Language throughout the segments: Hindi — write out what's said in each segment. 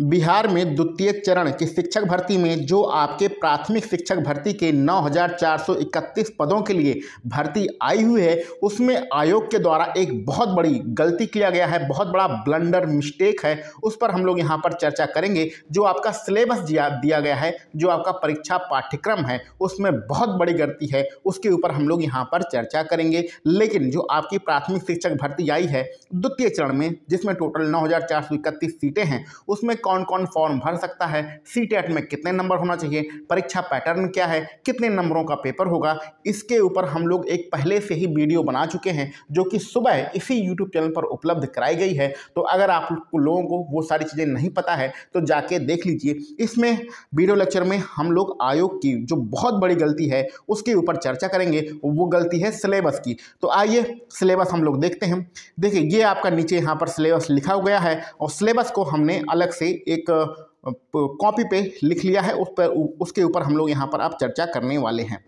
बिहार में द्वितीय चरण की शिक्षक भर्ती में जो आपके प्राथमिक शिक्षक भर्ती के 9,431 पदों के लिए भर्ती आई हुई है उसमें आयोग के द्वारा एक बहुत बड़ी गलती किया गया है बहुत बड़ा ब्लंडर मिस्टेक है उस पर हम लोग यहां पर चर्चा करेंगे जो आपका सिलेबस दिया गया है जो आपका परीक्षा पाठ्यक्रम है उसमें बहुत बड़ी गलती है उसके ऊपर हम लोग यहाँ पर चर्चा करेंगे लेकिन जो आपकी प्राथमिक शिक्षक भर्ती आई है द्वितीय चरण में जिसमें टोटल नौ सीटें हैं उसमें कौन कौन फॉर्म भर सकता है सी में कितने नंबर होना चाहिए परीक्षा पैटर्न क्या है कितने नंबरों का पेपर होगा इसके ऊपर हम लोग एक पहले से ही वीडियो बना चुके हैं जो कि सुबह इसी यूट्यूब चैनल पर उपलब्ध कराई गई है तो अगर आप लोगों को वो सारी चीज़ें नहीं पता है तो जाके देख लीजिए इसमें वीडियो लेक्चर में हम लोग आयोग की जो बहुत बड़ी गलती है उसके ऊपर चर्चा करेंगे वो गलती है सिलेबस की तो आइए सिलेबस हम लोग देखते हैं देखिए ये आपका नीचे यहाँ पर सिलेबस लिखा गया है और सिलेबस को हमने अलग से एक कॉपी पे लिख लिया है उस पर उसके ऊपर हम लोग यहाँ पर आप चर्चा करने वाले हैं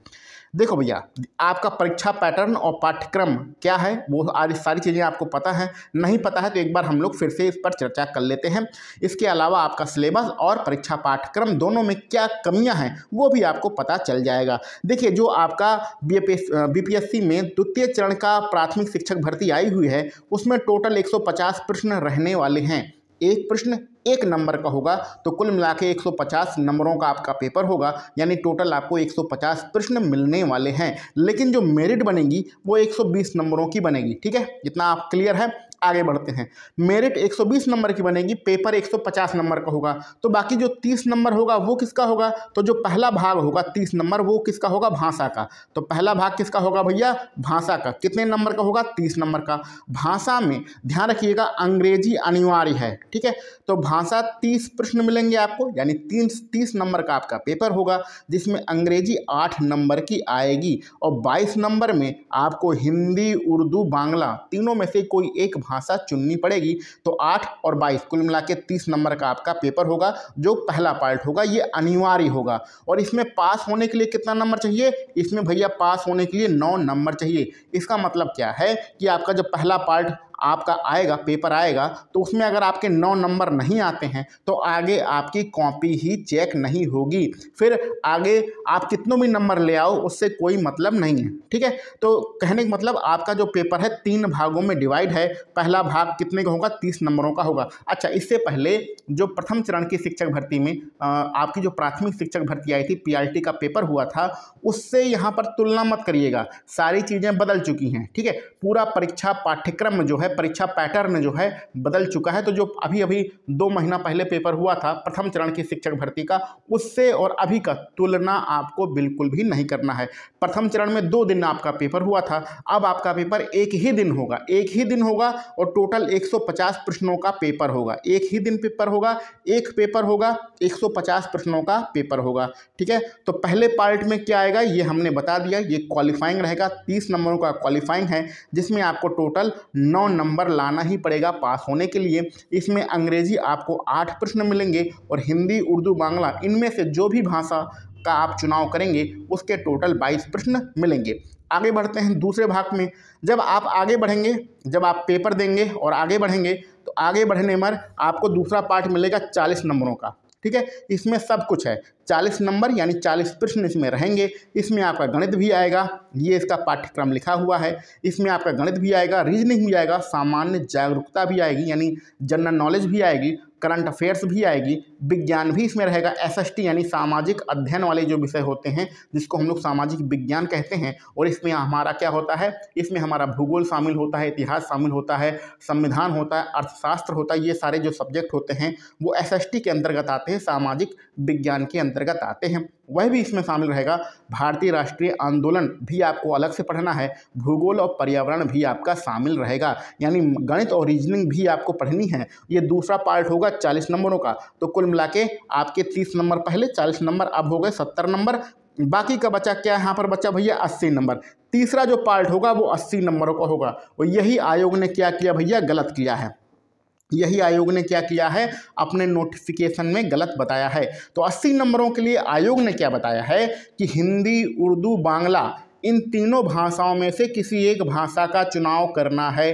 देखो भैया आपका परीक्षा पैटर्न और पाठ्यक्रम क्या है वो आज सारी चीज़ें आपको पता है नहीं पता है तो एक बार हम लोग फिर से इस पर चर्चा कर लेते हैं इसके अलावा आपका सिलेबस और परीक्षा पाठ्यक्रम दोनों में क्या कमियां हैं वो भी आपको पता चल जाएगा देखिए जो आपका बी बीपीएससी में द्वितीय चरण का प्राथमिक शिक्षक भर्ती आई हुई है उसमें टोटल एक प्रश्न रहने वाले हैं एक प्रश्न एक नंबर का होगा तो कुल मिला के एक नंबरों का आपका पेपर होगा यानी टोटल आपको 150 प्रश्न मिलने वाले हैं लेकिन जो मेरिट बनेगी वो 120 नंबरों की बनेगी ठीक है जितना आप क्लियर है आगे बढ़ते हैं मेरिट 120 नंबर की बनेगी पेपर 150 नंबर का होगा तो बाकी जो 30 नंबर होगा वो किसका होगा तो जो पहला भाग होगा 30 नंबर वो किसका होगा भाषा का तो पहला भाग किसका होगा भैया भाषा का कितने नंबर का होगा 30 नंबर का भाषा में ध्यान रखिएगा अंग्रेजी अनिवार्य है ठीक है तो भाषा तीस प्रश्न मिलेंगे आपको यानी तीन तीस नंबर का आपका पेपर होगा जिसमें अंग्रेजी आठ नंबर की आएगी और बाईस नंबर में आपको हिंदी उर्दू बांग्ला तीनों में से कोई एक भाषा चुननी पड़ेगी तो आठ और बाईस कुल मिला के तीस नंबर का आपका पेपर होगा जो पहला पार्ट होगा ये अनिवार्य होगा और इसमें पास होने के लिए कितना नंबर चाहिए इसमें भैया पास होने के लिए नौ नंबर चाहिए इसका मतलब क्या है कि आपका जो पहला पार्ट आपका आएगा पेपर आएगा तो उसमें अगर आपके नौ नंबर नहीं आते हैं तो आगे आपकी कॉपी ही चेक नहीं होगी फिर आगे आप कितनों भी नंबर ले आओ उससे कोई मतलब नहीं है ठीक है तो कहने का मतलब आपका जो पेपर है तीन भागों में डिवाइड है पहला भाग कितने का होगा तीस नंबरों का होगा अच्छा इससे पहले जो प्रथम चरण की शिक्षक भर्ती में आपकी जो प्राथमिक शिक्षक भर्ती आई थी पी का पेपर हुआ था उससे यहाँ पर तुलना मत करिएगा सारी चीज़ें बदल चुकी हैं ठीक है पूरा परीक्षा पाठ्यक्रम जो है है परीक्षा पैटर्न जो है बदल चुका है तो जो अभी अभी दो महीना पहले पेपर हुआ था प्रथम चरण की शिक्षक भर्ती का उससे और अभी का तुलना आपको बिल्कुल भी नहीं करना है प्रथम चरण में दो दिन आपका पेपर हुआ था अब आपका पेपर एक ही दिन होगा एक ही दिन होगा और टोटल एक प्रश्नों का पेपर होगा एक ही दिन पेपर होगा एक पेपर होगा एक प्रश्नों का पेपर होगा ठीक है तो पहले पार्ट में क्या आएगा ये हमने बता दिया ये क्वालिफाइंग रहेगा तीस नंबरों का क्वालिफाइंग है जिसमें आपको टोटल नौ नंबर लाना ही पड़ेगा पास होने के लिए इसमें अंग्रेजी आपको आठ प्रश्न मिलेंगे और हिंदी उर्दू बांग्ला इनमें से जो भी भाषा का आप चुनाव करेंगे उसके टोटल बाईस प्रश्न मिलेंगे आगे बढ़ते हैं दूसरे भाग में जब आप आगे बढ़ेंगे जब आप पेपर देंगे और आगे बढ़ेंगे तो आगे बढ़ने पर आपको दूसरा पार्ट मिलेगा चालीस नंबरों का ठीक है इसमें सब कुछ है चालीस नंबर यानी चालीस प्रश्न इसमें रहेंगे इसमें आपका गणित भी आएगा ये इसका पाठ्यक्रम लिखा हुआ है इसमें आपका गणित भी आएगा रीजनिंग भी आएगा सामान्य जागरूकता भी आएगी यानी जनरल नॉलेज भी आएगी करंट अफेयर्स भी आएगी विज्ञान भी इसमें रहेगा एस यानी सामाजिक अध्ययन वाले जो विषय होते हैं जिसको हम लोग सामाजिक विज्ञान कहते हैं और इसमें हमारा क्या होता है इसमें हमारा भूगोल शामिल होता है इतिहास शामिल होता है संविधान होता है अर्थशास्त्र होता है ये सारे जो सब्जेक्ट होते हैं वो एस के अंतर्गत आते हैं सामाजिक विज्ञान के अंतर्गत अंतर्गत आते हैं वह भी इसमें शामिल रहेगा भारतीय राष्ट्रीय आंदोलन भी आपको अलग से पढ़ना है भूगोल और पर्यावरण भी आपका शामिल रहेगा यानी गणित और रीजनिंग भी आपको पढ़नी है ये दूसरा पार्ट होगा चालीस नंबरों का तो कुल मिला आपके तीस नंबर पहले चालीस नंबर अब हो गए सत्तर नंबर बाकी का बच्चा क्या है यहाँ पर बच्चा भैया अस्सी नंबर तीसरा जो पार्ट होगा वो अस्सी नंबरों का होगा और यही आयोग ने क्या किया भैया गलत किया है यही आयोग ने क्या किया है अपने नोटिफिकेशन में गलत बताया है तो 80 नंबरों के लिए आयोग ने क्या बताया है कि हिंदी उर्दू बांग्ला इन तीनों भाषाओं में से किसी एक भाषा का चुनाव करना है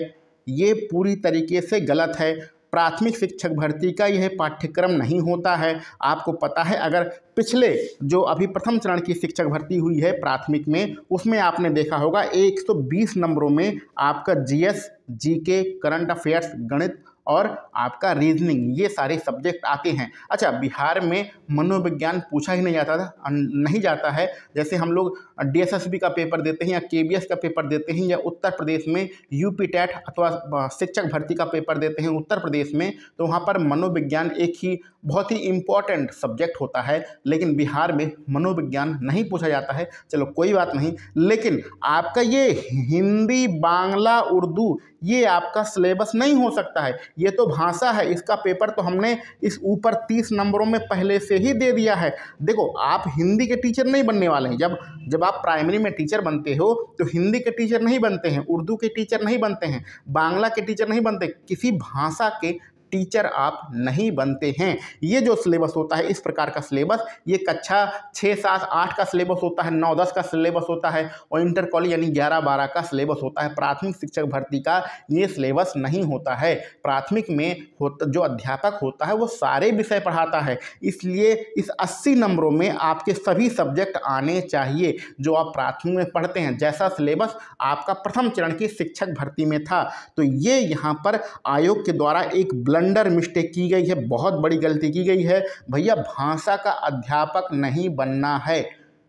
ये पूरी तरीके से गलत है प्राथमिक शिक्षक भर्ती का यह पाठ्यक्रम नहीं होता है आपको पता है अगर पिछले जो अभी प्रथम चरण की शिक्षक भर्ती हुई है प्राथमिक में उसमें आपने देखा होगा 120 नंबरों में आपका जीएस, जीके, करंट अफेयर्स गणित और आपका रीजनिंग ये सारे सब्जेक्ट आते हैं अच्छा बिहार में मनोविज्ञान पूछा ही नहीं जाता था नहीं जाता है जैसे हम लोग डी का पेपर देते हैं या के का पेपर देते हैं या उत्तर प्रदेश में यू टेट अथवा शिक्षक भर्ती का पेपर देते हैं उत्तर प्रदेश में तो वहाँ पर मनोविज्ञान एक ही बहुत ही इम्पॉर्टेंट सब्जेक्ट होता है लेकिन बिहार में मनोविज्ञान नहीं पूछा जाता है चलो कोई बात नहीं लेकिन आपका ये हिंदी बांग्ला उर्दू ये आपका सिलेबस नहीं हो सकता है ये तो भाषा है इसका पेपर तो हमने इस ऊपर तीस नंबरों में पहले से ही दे दिया है देखो आप हिंदी के टीचर नहीं बनने वाले हैं जब जब आप प्राइमरी में टीचर बनते हो तो हिंदी के टीचर नहीं बनते हैं उर्दू के टीचर नहीं बनते हैं बांग्ला के टीचर नहीं बनते किसी भाषा के टीचर आप नहीं बनते हैं ये जो सिलेबस होता है इस प्रकार का सिलेबस ये कक्षा छः सात आठ का सिलेबस होता है नौ दस का सिलेबस होता है और इंटर कॉलेज यानी ग्यारह बारह का सिलेबस होता है प्राथमिक शिक्षक भर्ती का ये सिलेबस नहीं होता है प्राथमिक में होता जो अध्यापक होता है वो सारे विषय पढ़ाता है इसलिए इस अस्सी नंबरों में आपके सभी सब्जेक्ट आने चाहिए जो आप प्राथमिक में पढ़ते हैं जैसा सिलेबस आपका प्रथम चरण की शिक्षक भर्ती में था तो ये यहाँ पर आयोग के द्वारा एक ब्लड ब्लंडर मिस्टेक की गई है बहुत बड़ी गलती की गई है भैया भाषा का अध्यापक नहीं बनना है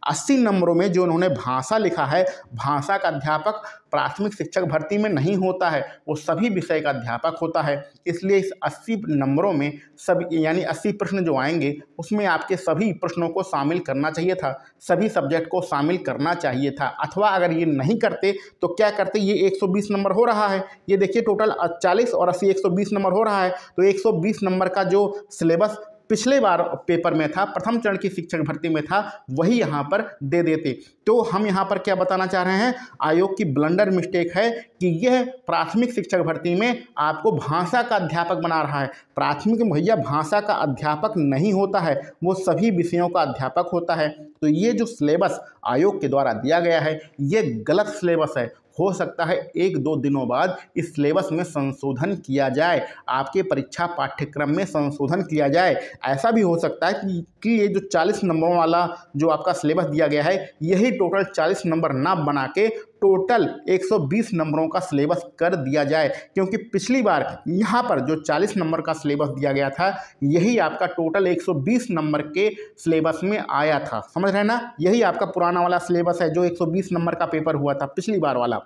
अस्सी नंबरों में जो उन्होंने भाषा लिखा है भाषा का अध्यापक प्राथमिक शिक्षक भर्ती में नहीं होता है वो सभी विषय का अध्यापक होता है इसलिए इस अस्सी नंबरों में सब यानी अस्सी प्रश्न जो आएंगे उसमें आपके सभी प्रश्नों को शामिल करना चाहिए था सभी सब्जेक्ट को शामिल करना चाहिए था अथवा अगर ये नहीं करते तो क्या करते ये 120 नंबर हो रहा है ये देखिए टोटल 40 और अस्सी 120 नंबर हो रहा है तो 120 नंबर का जो सिलेबस पिछले बार पेपर में था प्रथम चरण की शिक्षक भर्ती में था वही यहाँ पर दे देते तो हम यहाँ पर क्या बताना चाह रहे हैं आयोग की ब्लंडर मिस्टेक है कि यह प्राथमिक शिक्षक भर्ती में आपको भाषा का अध्यापक बना रहा है प्राथमिक भैया भाषा का अध्यापक नहीं होता है वो सभी विषयों का अध्यापक होता है तो ये जो सिलेबस आयोग के द्वारा दिया गया है ये गलत सिलेबस है हो सकता है एक दो दिनों बाद इस सिलेबस में संशोधन किया जाए आपके परीक्षा पाठ्यक्रम में संशोधन किया जाए ऐसा भी हो सकता है कि, ये जो चालीस नंबरों वाला जो आपका सिलेबस दिया गया है यही टोटल चालीस नंबर ना बना के टोटल 120 नंबरों का सिलेबस कर दिया जाए क्योंकि पिछली बार यहाँ पर जो 40 नंबर का सिलेबस दिया गया था यही आपका टोटल 120 नंबर के सिलेबस में आया था समझ रहे ना यही आपका पुराना वाला सिलेबस है जो 120 नंबर का पेपर हुआ था पिछली बार वाला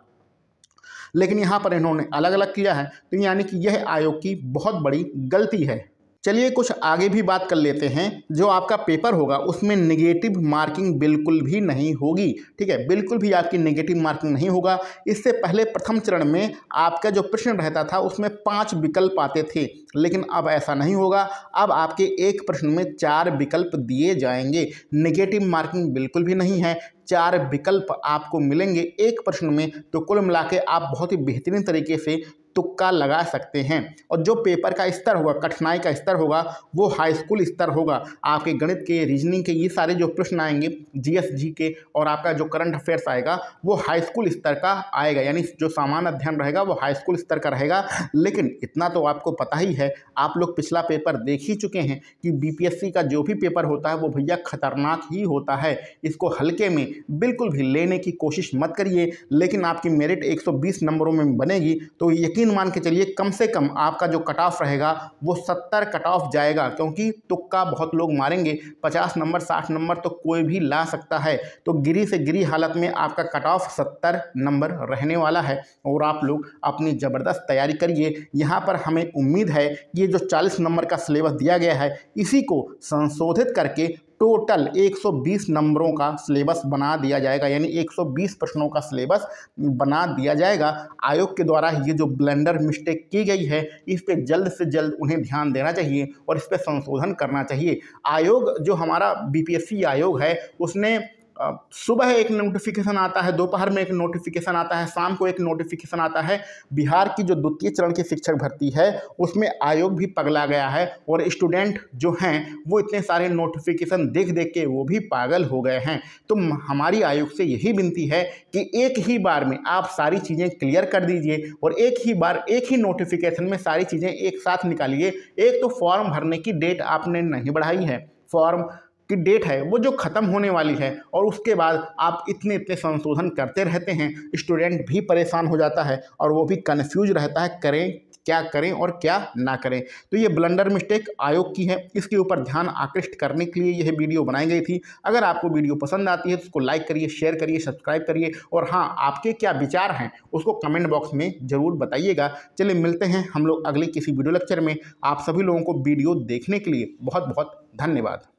लेकिन यहाँ पर इन्होंने अलग अलग किया है तो यानी कि यह आयोग की बहुत बड़ी गलती है चलिए कुछ आगे भी बात कर लेते हैं जो आपका पेपर होगा उसमें नेगेटिव मार्किंग बिल्कुल भी नहीं होगी ठीक है बिल्कुल भी आपकी नेगेटिव मार्किंग नहीं होगा इससे पहले प्रथम चरण में आपका जो प्रश्न रहता था उसमें पांच विकल्प आते थे लेकिन अब ऐसा नहीं होगा अब आपके एक प्रश्न में चार विकल्प दिए जाएंगे निगेटिव मार्किंग बिल्कुल भी नहीं है चार विकल्प आपको मिलेंगे एक प्रश्न में तो कुल मिला आप बहुत ही बेहतरीन तरीके से तुक्का लगा सकते हैं और जो पेपर का स्तर होगा कठिनाई का स्तर होगा वो हाई स्कूल स्तर होगा आपके गणित के रीजनिंग के ये सारे जो प्रश्न आएंगे जीएसजी के और आपका जो करंट अफेयर्स आएगा वो हाई स्कूल स्तर का आएगा यानी जो सामान्य अध्ययन रहेगा वो हाई स्कूल स्तर का रहेगा लेकिन इतना तो आपको पता ही है आप लोग पिछला पेपर देख ही चुके हैं कि बी का जो भी पेपर होता है वो भैया खतरनाक ही होता है इसको हल्के में बिल्कुल भी लेने की कोशिश मत करिए लेकिन आपकी मेरिट एक नंबरों में बनेगी तो यकीन यकीन मान के चलिए कम से कम आपका जो कट ऑफ रहेगा वो सत्तर कट ऑफ जाएगा क्योंकि तुक्का बहुत लोग मारेंगे पचास नंबर साठ नंबर तो कोई भी ला सकता है तो गिरी से गिरी हालत में आपका कट ऑफ सत्तर नंबर रहने वाला है और आप लोग अपनी ज़बरदस्त तैयारी करिए यहाँ पर हमें उम्मीद है ये जो चालीस नंबर का सिलेबस दिया गया है इसी को संशोधित करके टोटल 120 नंबरों का सिलेबस बना दिया जाएगा यानी 120 प्रश्नों का सिलेबस बना दिया जाएगा आयोग के द्वारा ये जो ब्लेंडर मिस्टेक की गई है इस पर जल्द से जल्द उन्हें ध्यान देना चाहिए और इस पर संशोधन करना चाहिए आयोग जो हमारा बीपीएससी आयोग है उसने सुबह एक नोटिफिकेशन आता है दोपहर में एक नोटिफिकेशन आता है शाम को एक नोटिफिकेशन आता है बिहार की जो द्वितीय चरण की शिक्षक भर्ती है उसमें आयोग भी पगला गया है और स्टूडेंट जो हैं वो इतने सारे नोटिफिकेशन देख देख के वो भी पागल हो गए हैं तो हमारी आयोग से यही विनती है कि एक ही बार में आप सारी चीज़ें क्लियर कर दीजिए और एक ही बार एक ही नोटिफिकेशन में सारी चीज़ें एक साथ निकालिए एक तो फॉर्म भरने की डेट आपने नहीं बढ़ाई है फॉर्म की डेट है वो जो ख़त्म होने वाली है और उसके बाद आप इतने इतने संशोधन करते रहते हैं स्टूडेंट भी परेशान हो जाता है और वो भी कन्फ्यूज रहता है करें क्या करें और क्या ना करें तो ये ब्लंडर मिस्टेक आयोग की है इसके ऊपर ध्यान आकृष्ट करने के लिए यह वीडियो बनाई गई थी अगर आपको वीडियो पसंद आती है तो उसको लाइक करिए शेयर करिए सब्सक्राइब करिए और हाँ आपके क्या विचार हैं उसको कमेंट बॉक्स में ज़रूर बताइएगा चलिए मिलते हैं हम लोग अगले किसी वीडियो लेक्चर में आप सभी लोगों को वीडियो देखने के लिए बहुत बहुत धन्यवाद